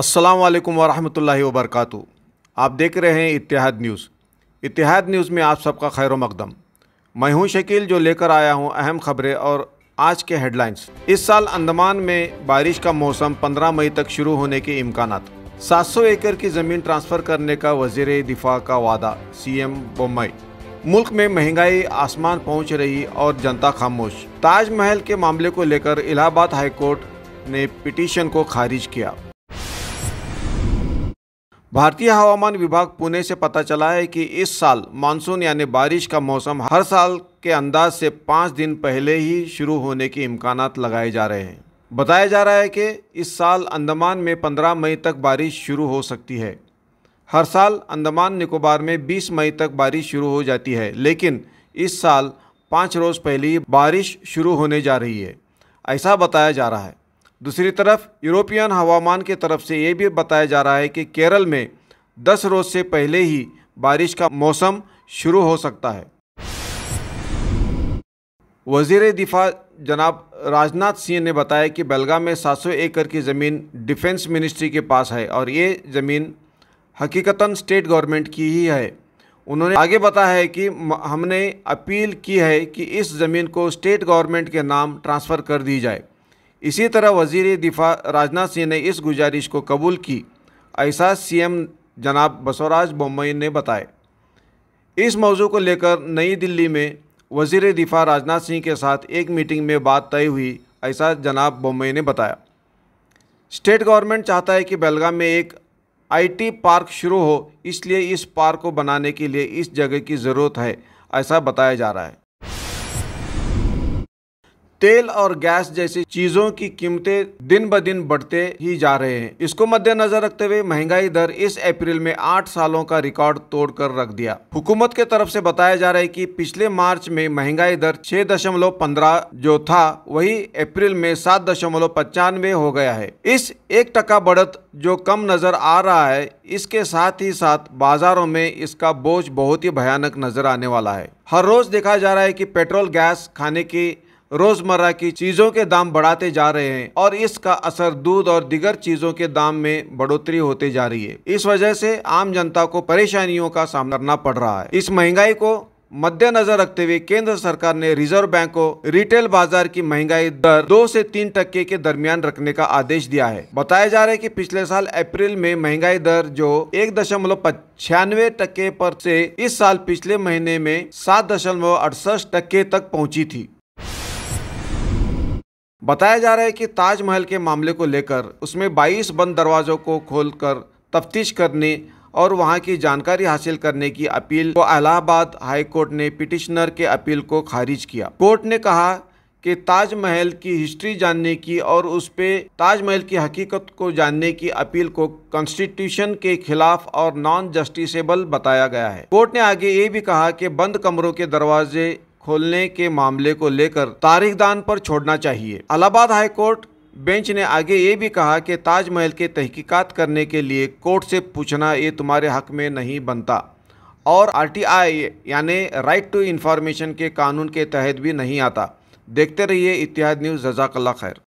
असलकम वरहमल वबरक आप देख रहे हैं इतिहाद न्यूज़ इतिहाद न्यूज़ में आप सबका खैर मकदम मैं हूं शकील जो लेकर आया हूं अहम खबरें और आज के हेडलाइंस इस साल अंडमान में बारिश का मौसम 15 मई तक शुरू होने के इम्कान 700 एकड़ की ज़मीन ट्रांसफ़र करने का वजीर दिफा का वादा एम बम्बई मुल्क में महंगाई आसमान पहुँच रही और जनता खामोश ताजमहल के मामले को लेकर इलाहाबाद हाईकोर्ट ने पिटीशन को खारिज किया भारतीय हवामान विभाग पुणे से पता चला है कि इस साल मानसून यानी बारिश का मौसम हर साल के अंदाज से पाँच दिन पहले ही शुरू होने के इम्कान लगाए जा रहे हैं बताया जा रहा है कि इस साल अंडमान में 15 मई तक बारिश शुरू हो सकती है हर साल अंडमान निकोबार में 20 मई तक बारिश शुरू हो जाती है लेकिन इस साल पाँच रोज़ पहले ही बारिश शुरू होने जा रही है ऐसा बताया जा रहा है दूसरी तरफ यूरोपियन हवामान के तरफ से ये भी बताया जा रहा है कि केरल में 10 रोज़ से पहले ही बारिश का मौसम शुरू हो सकता है वजीर दिफा जनाब राजनाथ सिंह ने बताया कि बेलगाम में 700 एकड़ की ज़मीन डिफेंस मिनिस्ट्री के पास है और ये ज़मीन हकीकता स्टेट गवर्नमेंट की ही है उन्होंने आगे बताया है कि हमने अपील की है कि इस ज़मीन को स्टेट गवर्नमेंट के नाम ट्रांसफ़र कर दी जाए इसी तरह वजीर दिफा राजनाथ सिंह ने इस गुजारिश को कबूल की ऐसा सीएम जनाब बसवराज बोम्बई ने बताए इस मौजू को लेकर नई दिल्ली में वजीर दिफा राजनाथ सिंह के साथ एक मीटिंग में बात तय हुई ऐसा जनाब बोम्बई ने बताया स्टेट गवर्नमेंट चाहता है कि बेलगाम में एक आईटी पार्क शुरू हो इसलिए इस पार्क को बनाने के लिए इस जगह की ज़रूरत है ऐसा बताया जा रहा है तेल और गैस जैसी चीजों की कीमतें दिन ब दिन बढ़ते ही जा रहे हैं इसको मद्देनजर रखते हुए महंगाई दर इस अप्रैल में आठ सालों का रिकॉर्ड तोड़कर रख दिया हुकूमत के तरफ से बताया जा रहा है कि पिछले मार्च में महंगाई दर छह दशमलव पंद्रह जो था वही अप्रैल में सात दशमलव पचानवे हो गया है इस एक टका बढ़त जो कम नजर आ रहा है इसके साथ ही साथ बाजारों में इसका बोझ बहुत ही भयानक नजर आने वाला है हर रोज देखा जा रहा है कि पेट्रोल गैस खाने की रोजमर्रा की चीजों के दाम बढ़ाते जा रहे हैं और इसका असर दूध और दिगर चीजों के दाम में बढ़ोतरी होते जा रही है इस वजह से आम जनता को परेशानियों का सामना करना पड़ रहा है इस महंगाई को मद्देनजर रखते हुए केंद्र सरकार ने रिजर्व बैंक को रिटेल बाजार की महंगाई दर दो से तीन टक्के के दरमियान रखने का आदेश दिया है बताया जा रहा है कि पिछले साल अप्रैल में महंगाई दर जो एक दशमलव छियानवे टक्के पर से इस साल पिछले महीने में सात दशमलव अड़सठ टक्के तक पहुंची थी बताया जा रहा है कि ताजमहल के मामले को लेकर उसमें 22 बंद दरवाज़ों को खोलकर तफ्तीश करने और वहां की जानकारी हासिल करने की अपील को इलाहाबाद हाई कोर्ट ने पिटिशनर के अपील को खारिज किया कोर्ट ने कहा कि ताजमहल की हिस्ट्री जानने की और उस पर ताजमहल की हकीकत को जानने की अपील को कॉन्स्टिट्यूशन के खिलाफ और नॉन जस्टिसेबल बताया गया है कोर्ट ने आगे ये भी कहा कि बंद कमरों के दरवाजे खोलने के मामले को लेकर दान पर छोड़ना चाहिए हाई हाईकोर्ट बेंच ने आगे ये भी कहा कि ताजमहल के तहकीकात करने के लिए कोर्ट से पूछना ये तुम्हारे हक में नहीं बनता और आरटीआई यानी राइट टू इंफॉर्मेशन के कानून के तहत भी नहीं आता देखते रहिए इतिहाद न्यूज़ जजाकल्ला खैर